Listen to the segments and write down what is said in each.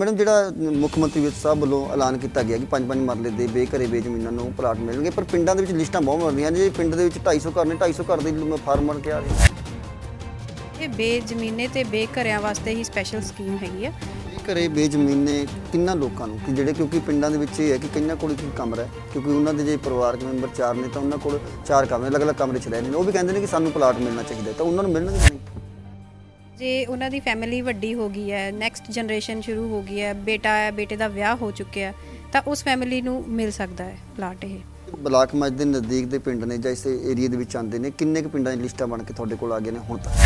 madam ਜਿਹੜਾ ਮੁੱਖ ਮੰਤਰੀ ਵਿੱਚ ਸਾਹਿਬ ਵੱਲੋਂ ਐਲਾਨ ਕੀਤਾ ਗਿਆ ਕਿ ਪੰਜ ਪੰਜ ਮਰਲੇ ਦੇ ਬੇਘਰੇ ਬੇਜ਼ਮੀਨਾਂ ਨੂੰ ਪਲਾਟ ਮਿਲਣਗੇ ਪਰ ਪਿੰਡਾਂ ਦੇ ਵਿੱਚ ਲਿਸਟਾਂ ਬਹੁਤ ਮਿਲਦੀਆਂ ਨੇ ਜੇ ਪਿੰਡ ਦੇ ਵਿੱਚ 250 ਘਰ ਨੇ 250 ਘਰ ਦੇ ਫਾਰਮਰ ਕਿਹਾ ਰਹੇ ਇਹ ਬੇਜ਼ਮੀਨੇ ਤੇ ਬੇਘਰਿਆਂ ਵਾਸਤੇ ਹੀ ਸਪੈਸ਼ਲ ਸਕੀਮ ਹੈਗੀ ਆ ਘਰੇ ਬੇਜ਼ਮੀਨੇ ਕਿੰਨਾ ਲੋਕਾਂ ਨੂੰ ਕਿ ਜਿਹੜੇ ਕਿਉਂਕਿ ਪਿੰਡਾਂ ਦੇ ਵਿੱਚ ਇਹ ਹੈ ਕਿ ਕਿੰਨਾ ਕੋਲ ਇੱਕ ਕਮਰਾ ਹੈ ਕਿਉਂਕਿ ਉਹਨਾਂ ਦੇ ਜੇ ਪਰਿਵਾਰਕ ਮੈਂਬਰ ਚਾਰ ਨੇ ਤਾਂ ਉਹਨਾਂ ਕੋਲ ਚਾਰ ਕਮਰੇ ਅਲੱਗ-ਅਲੱਗ ਕਮਰੇ ਚ ਰਹਿੰਦੇ ਨੇ ਉਹ ਵੀ ਕਹਿੰਦੇ ਨੇ ਕਿ ਸਾਨੂੰ ਪਲਾਟ ਮਿਲਣਾ ਚਾਹੀਦਾ ਤਾਂ ਉਹਨਾਂ ਨੂੰ ਮਿਲਣਗੇ ਨਹੀਂ ਜੇ ਉਹਨਾਂ ਦੀ ਫੈਮਿਲੀ ਵੱਡੀ ਹੋ ਗਈ ਹੈ ਨੈਕਸਟ ਜਨਰੇਸ਼ਨ ਸ਼ੁਰੂ ਹੋ ਗਈ ਹੈ ਬੇਟਾ ਹੈ ਬੇਟੇ ਦਾ ਵਿਆਹ ਹੋ ਚੁੱਕਿਆ ਤਾਂ ਉਸ ਫੈਮਿਲੀ ਨੂੰ ਮਿਲ ਸਕਦਾ ਹੈ ਪਲਾਟ ਇਹ ਬਲਾਕ ਮੱਝ ਦੇ ਨਜ਼ਦੀਕ ਦੇ ਪਿੰਡ ਨੇ ਜਾਂ ਇਸੇ ਏਰੀਆ ਦੇ ਵਿੱਚ ਆਉਂਦੇ ਨੇ ਕਿੰਨੇ ਕੁ ਪਿੰਡਾਂ ਦੀ ਲਿਸਟਾਂ ਬਣ ਕੇ ਤੁਹਾਡੇ ਕੋਲ ਆ ਗਏ ਨੇ ਹੁਣ ਤੱਕ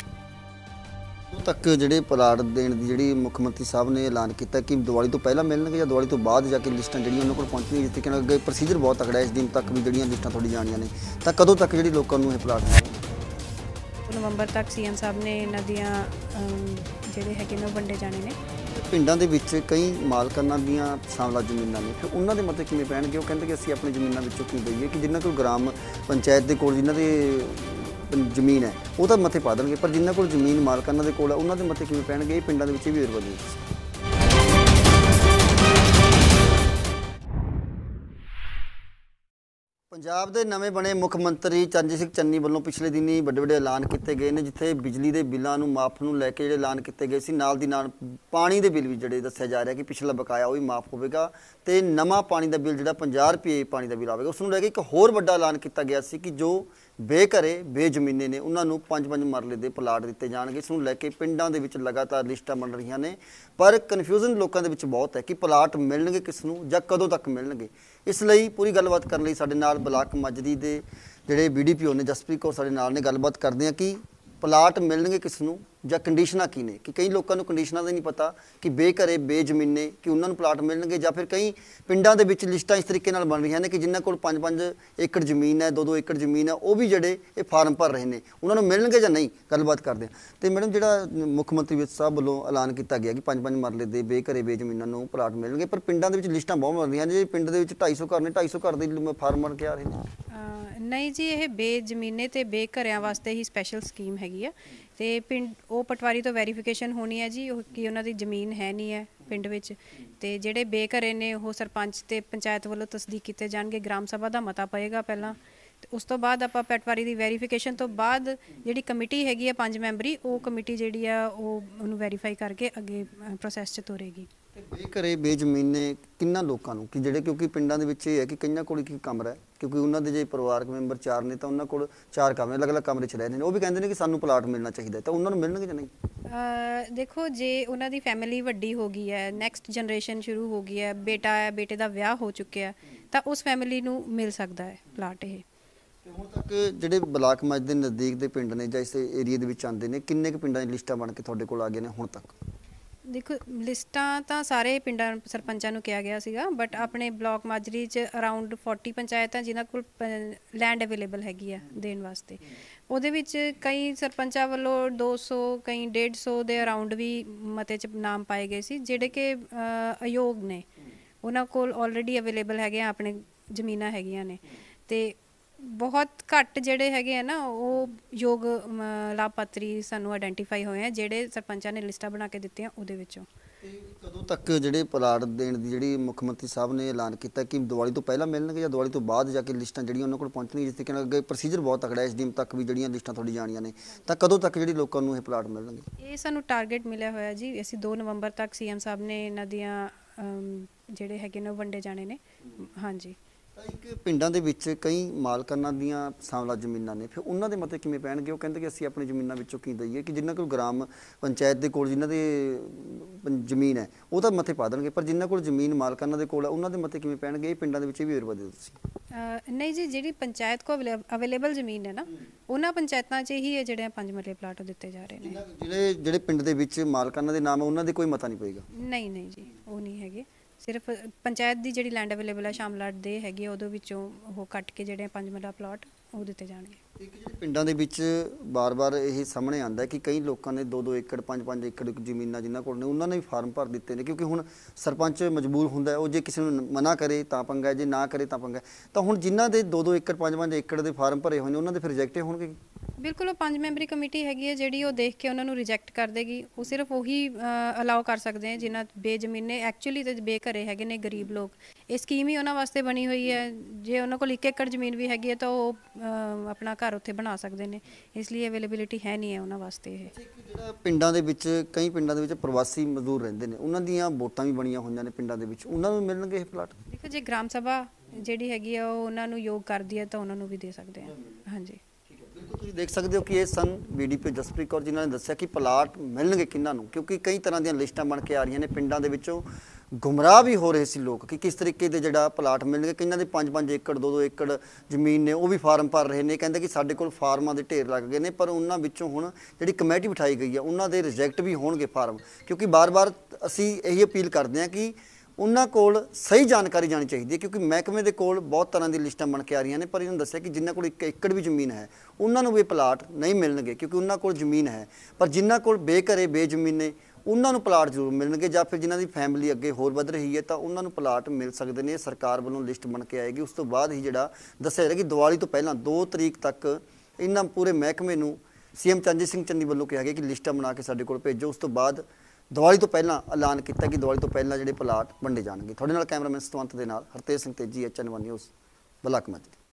ਤੱਕ ਜਿਹੜੇ ਪਲਾਟ ਦੇਣ ਦੀ ਜਿਹੜੀ ਮੁੱਖ ਮੰਤਰੀ ਸਾਹਿਬ ਨੇ ਐਲਾਨ ਕੀਤਾ ਕਿ ਦੀਵਾਲੀ ਤੋਂ ਪਹਿਲਾਂ ਮਿਲਣਗੇ ਜਾਂ ਦੀਵਾਲੀ ਤੋਂ ਬਾਅਦ ਜਾ ਕੇ ਲਿਸਟਾਂ ਜਿਹੜੀਆਂ ਉਹਨਾਂ ਕੋਲ ਪਹੁੰਚਣੀਆਂ ਜਿੱਥੇ ਕਿ ਅੱਗੇ ਪ੍ਰੋਸੀਜਰ ਬਹੁਤ ਤਕੜਾ ਹੈ ਇਸ ਦਿਨ ਤੱਕ ਵੀ ਜਿਹੜੀਆਂ ਲਿਸਟਾਂ ਤੁਹਾਡੀ ਜਾਣੀਆਂ ਨੇ ਤਾਂ ਕਦੋਂ ਤੱਕ ਜਿਹੜੀ ਲੋਕਾਂ ਨੂੰ ਇਹ ਪਲਾਟ ਨਵੰਬਰ ਤੱਕ ਸੀਐਮ ਸਾਹਿਬ ਨੇ ਇਹਨਾਂ ਦੀਆਂ ਜਿਹੜੇ ਹੈਗੇ ਨੇ ਵੰਡੇ ਜਾਣੇ ਨੇ ਪਿੰਡਾਂ ਦੇ ਵਿੱਚ ਕਈ ਮਾਲਕਾਨਾਂ ਦੀਆਂ ਸਾਮਲਾ ਜ਼ਮੀਨਾਂ ਨੇ ਫਿਰ ਉਹਨਾਂ ਦੇ ਮਤੇ ਕਿਵੇਂ ਪੈਣਗੇ ਉਹ ਕਹਿੰਦੇ ਕਿ ਅਸੀਂ ਆਪਣੀ ਜ਼ਮੀਨਾਂ ਵਿੱਚੋਂ ਕੀ ਦਈਏ ਕਿ ਜਿੰਨਾ ਕੋਲ ਗ੍ਰਾਮ ਪੰਚਾਇਤ ਦੇ ਕੋਲ ਜਿਨ੍ਹਾਂ ਦੇ ਜ਼ਮੀਨ ਹੈ ਉਹ ਤਾਂ ਮਤੇ ਪਾ ਦੇਣਗੇ ਪਰ ਜਿਨ੍ਹਾਂ ਕੋਲ ਜ਼ਮੀਨ ਮਾਲਕਾਂ ਦੇ ਕੋਲ ਹੈ ਉਹਨਾਂ ਦੇ ਮਤੇ ਕਿਵੇਂ ਪੈਣਗੇ ਇਹ ਪਿੰਡਾਂ ਦੇ ਵਿੱਚ ਵੀ ਵਿਰਵਾ ਦੇ ਪੰਜਾਬ ਦੇ ਨਵੇਂ ਬਣੇ ਮੁੱਖ ਮੰਤਰੀ ਚੰਨਜੀਤ ਸਿੰਘ ਚੰਨੀ ਵੱਲੋਂ ਪਿਛਲੇ ਦਿਨੀ ਵੱਡੇ ਵੱਡੇ ਐਲਾਨ ਕੀਤੇ ਗਏ ਨੇ ਜਿੱਥੇ ਬਿਜਲੀ ਦੇ ਬਿੱਲਾਂ ਨੂੰ ਮਾਫ ਨੂੰ ਲੈ ਕੇ ਜਿਹੜੇ ਐਲਾਨ ਕੀਤੇ ਗਏ ਸੀ ਨਾਲ ਦੀ ਨਾਲ ਪਾਣੀ ਦੇ ਬਿੱਲ ਵੀ ਜਿਹੜੇ ਦੱਸਿਆ ਜਾ ਰਿਹਾ ਕਿ ਪਿਛਲਾ ਬਕਾਇਆ ਉਹ ਵੀ ਮਾਫ ਹੋਵੇਗਾ ਤੇ ਨਵਾਂ ਪਾਣੀ ਦਾ ਬਿੱਲ ਜਿਹੜਾ 50 ਰੁਪਏ ਪਾਣੀ ਦਾ ਬਿੱਲ ਆਵੇਗਾ ਉਸ ਨੂੰ ਲੈ ਕੇ ਇੱਕ ਹੋਰ ਵੱਡਾ ਐਲਾਨ ਕੀਤਾ ਗਿਆ ਸੀ ਕਿ ਜੋ ਬੇਘਰੇ ਬੇਜ਼ਮੀਨੇ ਨੇ ਉਹਨਾਂ ਨੂੰ 5-5 ਮਰਲੇ ਦੇ ਪਲਾਟ ਦਿੱਤੇ ਜਾਣਗੇ ਇਸ ਨੂੰ ਲੈ ਕੇ ਪਿੰਡਾਂ ਦੇ ਵਿੱਚ ਲਗਾਤਾਰ ਲਿਸਟਾਂ ਬਣ ਰਹੀਆਂ ਨੇ ਪਰ ਕਨਫਿਊਜ਼ਨ ਲੋਕਾਂ ਦੇ ਵਿੱਚ ਬਹੁਤ ਹੈ ਕਿ ਪਲਾਟ ਮਿਲਣਗੇ ਕਿਸ ਨੂੰ ਜਾਂ ਕਦੋਂ ਤੱਕ ਮਿਲਣਗੇ ਇਸ ਲਈ ਪੂਰੀ ਗੱਲਬਾਤ ਕਰਨ ਲਈ ਸਾਡੇ ਨਾਲ ਬਲਾਕ ਮਜਦੀ ਦੇ ਜਿਹੜੇ ਵੀਡੀਪੀਓ ਨੇ ਜਸਪ੍ਰੀਤ ਕੌਰ ਸਾਡੇ ਨਾਲ ਨੇ ਗੱਲਬਾਤ ਕਰਦੇ ਆ ਕਿ ਪਲਾਟ ਮਿਲਣਗੇ ਕਿਸ ਨੂੰ ਜਾਂ ਕੰਡੀਸ਼ਨਾਂ ਕੀ ਨੇ ਕਿ ਕਈ ਲੋਕਾਂ ਨੂੰ ਕੰਡੀਸ਼ਨਾਂ ਦਾ ਨਹੀਂ ਪਤਾ ਕਿ ਬੇਘਰੇ ਬੇਜ਼ਮੀਨੇ ਕਿ ਉਹਨਾਂ ਨੂੰ ਪਲਾਟ ਮਿਲਣਗੇ ਜਾਂ ਫਿਰ ਕਈ ਪਿੰਡਾਂ ਦੇ ਵਿੱਚ ਲਿਸਟਾਂ ਇਸ ਤਰੀਕੇ ਨਾਲ ਬਣ ਰਹੀਆਂ ਨੇ ਕਿ ਜਿਨ੍ਹਾਂ ਕੋਲ 5-5 ਏਕੜ ਜ਼ਮੀਨ ਹੈ 2-2 ਏਕੜ ਜ਼ਮੀਨ ਹੈ ਉਹ ਵੀ ਜਿਹੜੇ ਇਹ ਫਾਰਮ ਭਰ ਰਹੇ ਨੇ ਉਹਨਾਂ ਨੂੰ ਮਿਲਣਗੇ ਜਾਂ ਨਹੀਂ ਗੱਲਬਾਤ ਕਰਦੇ ਤੇ ਮੈਡਮ ਜਿਹੜਾ ਮੁੱਖ ਮੰਤਰੀ ਵਿੱਚ ਸਾਹਿਬ ਵੱਲੋਂ ਐਲਾਨ ਕੀਤਾ ਗਿਆ ਕਿ 5-5 ਮਰਲੇ ਦੇ ਬੇਘਰੇ ਬੇਜ਼ਮੀਨਾਂ ਨੂੰ ਪਲਾਟ ਮਿਲਣਗੇ ਪਰ ਪਿੰਡਾਂ ਦੇ ਵਿੱਚ ਲਿਸਟਾਂ ਬਹੁਤ ਬਣ ਰਹੀਆਂ ਨੇ ਜੇ ਪਿੰਡ ਦੇ ਵਿੱਚ 250 ਘਰ ਨੇ 250 ਘਰ ਦੇ ਫਾਰਮ ਬਣ ਕੇ ਆ ਰਹੇ ਨੇ ਨਹੀਂ ਜੀ ਇਹ ਬੇਜ਼ਮੀਨੇ ਤੇ ਬੇਘਰਿਆਂ ਵਾਸਤੇ ਹੀ ਸਪੈਸ਼ਲ ਸਕੀਮ ਹੈਗੀ ਆ ਤੇ ਪਿੰਡ ਉਹ ਪਟਵਾਰੀ ਤੋਂ ਵੈਰੀਫਿਕੇਸ਼ਨ ਹੋਣੀ ਹੈ ਜੀ ਉਹ ਕਿ ਉਹਨਾਂ ਦੀ ਜ਼ਮੀਨ ਹੈ ਨਹੀਂ ਹੈ ਪਿੰਡ ਵਿੱਚ ਤੇ ਜਿਹੜੇ ਬੇਘਰੇ ਨੇ ਉਹ ਸਰਪੰਚ ਤੇ ਪੰਚਾਇਤ ਵੱਲੋਂ ਤਸਦੀਕ ਕੀਤੇ ਜਾਣਗੇ ਗ੍ਰਾਮ ਸਭਾ ਦਾ ਮਤਾ ਪਏਗਾ ਪਹਿਲਾਂ ਉਸ ਤੋਂ ਬਾਅਦ ਆਪਾਂ ਪਟਵਾਰੀ ਦੀ ਵੈਰੀਫਿਕੇਸ਼ਨ ਤੋਂ ਬਾਅਦ ਜਿਹੜੀ ਕਮੇਟੀ ਹੈਗੀ ਹੈ ਪੰਜ ਮੈਂਬਰੀ ਉਹ ਕਮੇਟੀ ਜਿਹੜੀ ਆ ਉਹ ਉਹਨੂੰ ਵੈਰੀਫਾਈ ਕਰਕੇ ਅੱਗੇ ਪ੍ਰੋਸੈਸ 'ਚ ਤੋਰੇਗੀ ਬੇਘਰੇ ਬੇਜ਼ਮੀਨੇ ਕਿੰਨਾ ਲੋਕਾਂ ਨੂੰ ਕਿ ਜਿਹੜੇ ਕਿਉਂਕਿ ਪਿੰਡਾਂ ਦੇ ਵਿੱਚ ਇਹ ਹੈ ਕਿ ਕਈਆਂ ਕੋਲ ਇੱਕ ਕਮਰਾ ਹੈ ਕਿਉਂਕਿ ਉਹਨਾਂ ਦੇ ਜੇ ਪਰਿਵਾਰਕ ਮੈਂਬਰ ਚਾਰ ਨੇ ਤਾਂ ਉਹਨਾਂ ਕੋਲ ਚਾਰ ਕਮਰੇ ਅਲੱਗ-ਅਲੱਗ ਕਮਰੇ 'ਚ ਰਹਿੰਦੇ ਨੇ ਉਹ ਵੀ ਕਹਿੰਦੇ ਨੇ ਕਿ ਸਾਨੂੰ ਪਲਾਟ ਮਿਲਣਾ ਚਾਹੀਦਾ ਤਾਂ ਉਹਨਾਂ ਨੂੰ ਮਿਲਣਗੇ ਜਾਂ ਨਹੀਂ ਦੇਖੋ ਜੇ ਉਹਨਾਂ ਦੀ ਫੈਮਿਲੀ ਵੱਡੀ ਹੋ ਗਈ ਹੈ ਨੈਕਸਟ ਜਨਰੇਸ਼ਨ ਸ਼ੁਰੂ ਹੋ ਗਈ ਹੈ ਬੇਟਾ ਹੈ ਬੇਟੇ ਦਾ ਵਿਆਹ ਹੋ ਚੁੱਕਿਆ ਤਾਂ ਉਸ ਫੈਮਿਲੀ ਨੂੰ ਮਿਲ ਸਕਦਾ ਹੈ ਪਲਾਟ ਇਹ ਹੁਣ ਤੱਕ ਜਿਹੜੇ ਬਲਾਕ ਮੱਜ ਦੇ ਨਜ਼ਦੀਕ ਦੇ ਪਿੰਡ ਨੇ ਜਾਂ ਇਸ ਏਰੀਆ ਦੇ ਵਿੱਚ ਆਉਂਦੇ ਨੇ ਕਿੰਨੇ ਕੁ ਪਿੰਡਾਂ ਦੀ ਲਿਸਟਾਂ ਬਣ ਕੇ ਤੁਹਾਡੇ ਕੋਲ ਆ ਗਏ ਨੇ ਹੁਣ ਤੱਕ ਦੇਖੋ ਲਿਸਟਾਂ ਤਾਂ ਸਾਰੇ ਪਿੰਡਾਂ ਸਰਪੰਚਾਂ ਨੂੰ ਕਿਹਾ ਗਿਆ ਸੀਗਾ ਬਟ ਆਪਣੇ ਬਲਾਕ ਮਾਜਰੀ 'ਚ ਅਰਾਊਂਡ 40 ਪੰਚਾਇਤਾਂ ਜਿਨ੍ਹਾਂ ਕੋਲ ਲੈਂਡ ਅਵੇਲੇਬਲ ਹੈਗੀ ਆ ਦੇਣ ਵਾਸਤੇ ਉਹਦੇ ਵਿੱਚ ਕਈ ਸਰਪੰਚਾਂ ਵੱਲੋਂ 200 ਕਈ 150 ਦੇ ਅਰਾਊਂਡ ਵੀ ਮਤੇ 'ਚ ਨਾਮ ਪਾਏ ਗਏ ਸੀ ਜਿਹੜੇ ਕਿ ਅਯੋਗ ਨੇ ਉਹਨਾਂ ਕੋਲ ਆਲਰੇਡੀ ਅਵੇਲੇਬਲ ਹੈਗੇ ਆ ਆਪਣੇ ਜ਼ਮੀਨਾਂ ਹੈਗੀਆਂ ਨੇ ਤੇ ਬਹੁਤ ਘੱਟ ਜਿਹੜੇ ਹੈਗੇ ਆ ਨਾ ਉਹ ਯੋਗ ਲਾਪਤਰੀ ਸਾਨੂੰ ਆਇਡੈਂਟੀਫਾਈ ਹੋਏ ਆ ਜਿਹੜੇ ਸਰਪੰਚਾਂ ਨੇ ਲਿਸਟਾਂ ਬਣਾ ਕੇ ਦਿੱਤੀਆਂ ਉਹਦੇ ਵਿੱਚੋਂ ਕਦੋਂ ਤੱਕ ਜਿਹੜੇ ਪਲਾਟ ਦੇਣ ਦੀ ਜਿਹੜੀ ਮੁੱਖ ਮੰਤਰੀ ਸਾਹਿਬ ਨੇ ਐਲਾਨ ਕੀਤਾ ਕਿ ਦਿਵਾਲੀ ਤੋਂ ਪਹਿਲਾਂ ਮਿਲਣਗੇ ਜਾਂ ਦਿਵਾਲੀ ਤੋਂ ਬਾਅਦ ਜਾ ਕੇ ਲਿਸਟਾਂ ਜਿਹੜੀਆਂ ਉਹਨਾਂ ਕੋਲ ਪਹੁੰਚਣਗੀਆਂ ਜਿਸ ਤਰੀਕੇ ਨਾਲ ਪ੍ਰੋਸੀਜਰ ਬਹੁਤ ਤਕੜਾ ਹੈ ਇਸ ਦਿਨ ਤੱਕ ਵੀ ਜਿਹੜੀਆਂ ਲਿਸਟਾਂ ਤੁਹਾਡੀ ਜਾਣੀਆਂ ਨੇ ਤਾਂ ਕਦੋਂ ਤੱਕ ਜਿਹੜੀ ਲੋਕਾਂ ਨੂੰ ਇਹ ਪਲਾਟ ਮਿਲਣਗੇ ਇਹ ਸਾਨੂੰ ਟਾਰਗੇਟ ਮਿਲਿਆ ਹੋਇਆ ਜੀ ਅਸੀਂ 2 ਨਵੰਬਰ ਤੱਕ ਸੀਐਮ ਸਾਹਿਬ ਨੇ ਇਹਨਾਂ ਦੀਆਂ ਜਿਹੜੇ ਹੈਗੇ ਨੇ ਵੰਡੇ ਜਾਣੇ ਨੇ ਹਾਂਜੀ ਇੱਕ ਪਿੰਡਾਂ ਦੇ ਵਿੱਚ ਕਈ ਮਾਲਕਾਨਾਂ ਦੀਆਂ ਸਾਂਵਲਾ ਜ਼ਮੀਨਾਂ ਨੇ ਫਿਰ ਉਹਨਾਂ ਦੇ ਮਤੇ ਕਿਵੇਂ ਪੈਣਗੇ ਉਹ ਕਹਿੰਦੇ ਕਿ ਅਸੀਂ ਆਪਣੀ ਜ਼ਮੀਨਾਂ ਵਿੱਚੋਂ ਕੀ ਦਈਏ ਕਿ ਜਿੰਨਾਂ ਕੋਲ ਗ੍ਰਾਮ ਪੰਚਾਇਤ ਦੇ ਕੋਲ ਜਿਨ੍ਹਾਂ ਦੇ ਜ਼ਮੀਨ ਹੈ ਉਹ ਤਾਂ ਮਤੇ ਪਾ ਦੇਣਗੇ ਪਰ ਜਿੰਨਾਂ ਕੋਲ ਜ਼ਮੀਨ ਮਾਲਕਾਨਾਂ ਦੇ ਕੋਲ ਹੈ ਉਹਨਾਂ ਦੇ ਮਤੇ ਕਿਵੇਂ ਪੈਣਗੇ ਇਹ ਪਿੰਡਾਂ ਦੇ ਵਿੱਚ ਵੀ ਵੇਰਵਾ ਦੇ ਤੁਸੀਂ ਨਹੀਂ ਜੀ ਜਿਹੜੀ ਪੰਚਾਇਤ ਕੋ ਅਵੇਲੇਬਲ ਜ਼ਮੀਨ ਹੈ ਨਾ ਉਹਨਾਂ ਪੰਚਾਇਤਾਂ 'ਚ ਹੀ ਇਹ ਜਿਹੜੇ ਪੰਜ ਮਰਲੇ ਪਲਾਟ ਦਿੱਤੇ ਜਾ ਰਹੇ ਨੇ ਜਿਹੜੇ ਜਿਹੜੇ ਪਿੰਡ ਦੇ ਵਿੱਚ ਮਾਲਕਾਨਾਂ ਦੇ ਨਾਮ ਹੈ ਉਹਨਾਂ ਦੇ ਕੋਈ ਮਤਾ ਨਹੀਂ ਪਏਗਾ ਨਹੀਂ ਨਹੀਂ ਜੀ ਉਹ ਨਹੀਂ ਹੈਗੇ ਸਿਰਫ ਪੰਚਾਇਤ ਦੀ ਜਿਹੜੀ ਲੈਂਡ ਅਵੇਲੇਬਲ ਹੈ ਸ਼ਾਮਲਾਟ ਦੇ ਹੈਗੇ ਉਹਦੇ ਵਿੱਚੋਂ ਉਹ ਕੱਟ ਕੇ ਜਿਹੜੇ ਪੰਜ ਮਰਲਾ ਪਲਾਟ ਉਹ ਦਿੱਤੇ ਜਾਣਗੇ ਇੱਕ ਜਿਹੜੇ ਪਿੰਡਾਂ ਦੇ ਵਿੱਚ ਬਾਰ-ਬਾਰ ਇਹ ਸਾਹਮਣੇ ਆਉਂਦਾ ਕਿ ਕਈ ਲੋਕਾਂ ਨੇ 2-2 ਏਕੜ 5-5 ਏਕੜ ਜ਼ਮੀਨਾਂ ਜਿੰਨਾ ਕੋਲ ਨੇ ਉਹਨਾਂ ਨੇ ਵੀ ਫਾਰਮ ਭਰ ਦਿੱਤੇ ਨੇ ਕਿਉਂਕਿ ਹੁਣ ਸਰਪੰਚ ਮਜਬੂਰ ਹੁੰਦਾ ਹੈ ਉਹ ਜੇ ਕਿਸੇ ਨੂੰ ਮਨਾ ਕਰੇ ਤਾਂ ਪੰਗਾ ਜੇ ਨਾ ਕਰੇ ਤਾਂ ਪੰਗਾ ਤਾਂ ਹੁਣ ਜਿਨ੍ਹਾਂ ਦੇ 2-2 ਏਕੜ 5-5 ਏਕੜ ਦੇ ਫਾਰਮ ਭਰੇ ਹੋਏ ਨੇ ਉਹਨਾਂ ਦੇ ਫਿਰ ਰਿਜੈਕਟ ਹੋਣਗੇ ਬਿਲਕੁਲ ਉਹ ਪੰਜ ਮੈਂਬਰੀ ਕਮੇਟੀ ਹੈਗੀ ਹੈ ਜਿਹੜੀ ਉਹ ਦੇਖ ਕੇ ਉਹਨਾਂ ਨੂੰ ਰਿਜੈਕਟ ਕਰ ਦੇਗੀ ਉਹ ਸਿਰਫ ਉਹੀ ਅਲਾਉ ਕਰ ਸਕਦੇ ਆ ਜਿਨ੍ਹਾਂ ਬੇਜ਼ਮੀਨੇ ਐਕਚੁਅਲੀ ਤੇ ਬੇਘਰੇ ਹੈਗੇ ਨੇ ਗਰੀਬ ਲੋਕ ਇਹ ਸਕੀਮ ਹੀ ਉਹਨਾਂ ਵਾਸਤੇ ਬਣੀ ਹੋਈ ਹੈ ਜੇ ਉਹਨਾਂ ਕੋਲ 1 ਏਕੜ ਜ਼ਮੀਨ ਵੀ ਹੈਗੀ ਹੈ ਤਾਂ ਉਹ ਆਪਣਾ ਘਰ ਉੱਥੇ ਬਣਾ ਸਕਦੇ ਨੇ ਇਸ ਲਈ ਅਵੇਲੇਬਿਲਿਟੀ ਹੈ ਨਹੀਂ ਹੈ ਉਹਨਾਂ ਵਾਸਤੇ ਇਹ ਜਿਹੜਾ ਪਿੰਡਾਂ ਦੇ ਵਿੱਚ ਕਈ ਪਿੰਡਾਂ ਦੇ ਵਿੱਚ ਪ੍ਰਵਾਸੀ ਮਜ਼ਦੂਰ ਰਹਿੰਦੇ ਨੇ ਉਹਨਾਂ ਦੀਆਂ ਵੋਟਾਂ ਵੀ ਬਣੀਆਂ ਹੋਈਆਂ ਨੇ ਪਿੰਡਾਂ ਦੇ ਵਿੱਚ ਉਹਨਾਂ ਨੂੰ ਮਿਲਣਗੇ ਇਹ ਪਲਾਟ ਦੇਖੋ ਜੇ ਗ੍ਰਾਮ ਸਭਾ ਜਿਹੜੀ ਹੈਗੀ ਆ ਉਹ ਉਹਨਾਂ ਨੂੰ ਯੋਗ ਕਰਦੀ ਹੈ ਤਾਂ ਉਹਨਾਂ ਨੂੰ ਵੀ ਦੇ ਸਕਦੇ ਆ ਹਾਂਜੀ ਤੁਸੀਂ ਦੇਖ ਸਕਦੇ ਹੋ ਕਿ ਇਹ ਸਨ ਵੀਡੀਪੀ ਜਸਪ੍ਰੀਤ ਕੌਰ ਜਿਨ੍ਹਾਂ ਨੇ ਦੱਸਿਆ ਕਿ ਪਲਾਟ ਮਿਲਣਗੇ ਕਿੰਨਾਂ ਨੂੰ ਕਿਉਂਕਿ ਕਈ ਤਰ੍ਹਾਂ ਦੀਆਂ ਲਿਸਟਾਂ ਬਣ ਕੇ ਆ ਰਹੀਆਂ ਨੇ ਪਿੰਡਾਂ ਦੇ ਵਿੱਚੋਂ ਗੁੰਮਰਾਹ ਵੀ ਹੋ ਰਹੇ ਸੀ ਲੋਕ ਕਿ ਕਿਸ ਤਰੀਕੇ ਦੇ ਜਿਹੜਾ ਪਲਾਟ ਮਿਲਣਗੇ ਕਿੰਨਾਂ ਦੇ 5-5 ਏਕੜ 2-2 ਏਕੜ ਜ਼ਮੀਨ ਨੇ ਉਹ ਵੀ ਫਾਰਮ ਭਰ ਰਹੇ ਨੇ ਕਹਿੰਦੇ ਕਿ ਸਾਡੇ ਕੋਲ ਫਾਰਮਾਂ ਦੇ ਢੇਰ ਲੱਗ ਗਏ ਨੇ ਪਰ ਉਹਨਾਂ ਵਿੱਚੋਂ ਹੁਣ ਜਿਹੜੀ ਕਮੇਟੀ ਬਿਠਾਈ ਗਈ ਆ ਉਹਨਾਂ ਦੇ ਰਿਜੈਕਟ ਵੀ ਹੋਣਗੇ ਫਾਰਮ ਕਿਉਂਕਿ ਬਾਰ-ਬਾਰ ਅਸੀਂ ਇਹੀ ਅਪੀਲ ਕਰਦੇ ਹਾਂ ਕਿ ਉਹਨਾਂ ਕੋਲ ਸਹੀ ਜਾਣਕਾਰੀ ਜਾਣੀ ਚਾਹੀਦੀ ਹੈ ਕਿਉਂਕਿ ਮਹਿਕਮੇ ਦੇ ਕੋਲ ਬਹੁਤ ਤਰ੍ਹਾਂ ਦੀ ਲਿਸਟਾਂ ਬਣ ਕੇ ਆ ਰਹੀਆਂ ਨੇ ਪਰ ਇਹਨਾਂ ਦੱਸਿਆ ਕਿ ਜਿਨ੍ਹਾਂ ਕੋਲ 1 ਏਕੜ ਵੀ ਜ਼ਮੀਨ ਹੈ ਉਹਨਾਂ ਨੂੰ ਵੀ ਪਲਾਟ ਨਹੀਂ ਮਿਲਣਗੇ ਕਿਉਂਕਿ ਉਹਨਾਂ ਕੋਲ ਜ਼ਮੀਨ ਹੈ ਪਰ ਜਿਨ੍ਹਾਂ ਕੋਲ ਬੇਘਰੇ ਬੇਜ਼ਮੀਨੇ ਉਹਨਾਂ ਨੂੰ ਪਲਾਟ ਜ਼ਰੂਰ ਮਿਲਣਗੇ ਜਾਂ ਫਿਰ ਜਿਨ੍ਹਾਂ ਦੀ ਫੈਮਿਲੀ ਅੱਗੇ ਹੋਰ ਵੱਧ ਰਹੀ ਹੈ ਤਾਂ ਉਹਨਾਂ ਨੂੰ ਪਲਾਟ ਮਿਲ ਸਕਦੇ ਨੇ ਸਰਕਾਰ ਵੱਲੋਂ ਲਿਸਟ ਬਣ ਕੇ ਆਏਗੀ ਉਸ ਤੋਂ ਬਾਅਦ ਹੀ ਜਿਹੜਾ ਦੱਸਿਆ ਜਾਏਗਾ ਕਿ ਦੀਵਾਲੀ ਤੋਂ ਪਹਿਲਾਂ 2 ਤਰੀਕ ਤੱਕ ਇਹਨਾਂ ਪੂਰੇ ਮਹਿਕਮੇ ਨੂੰ ਸੀਐਮ ਚੰਜੀ ਸਿੰਘ ਚੰਨੀ ਵੱਲੋਂ ਕਿਹਾ ਗਿਆ ਕਿ ਲਿਸਟਾਂ ਬਣਾ ਕੇ ਸਾਡੇ ਕੋਲ ਭੇਜੋ ਉਸ ਤੋਂ ਬਾਅਦ ਦਿਵਾਲੀ ਤੋਂ ਪਹਿਲਾਂ ਐਲਾਨ ਕੀਤਾ ਕਿ ਦਿਵਾਲੀ ਤੋਂ ਪਹਿਲਾਂ ਜਿਹੜੇ ਪਲਾਟ ਵੰਡੇ ਜਾਣਗੇ ਤੁਹਾਡੇ ਨਾਲ ਕੈਮਰਾਮੈਨ ਸਤਵੰਤ ਦੇ ਨਾਲ ਹਰਤੇਜ ਸਿੰਘ ਤੇਜੀ ਐਚਐਨ1 ਨਿਊਜ਼ ਬਲਾਕ ਮੱਜੀ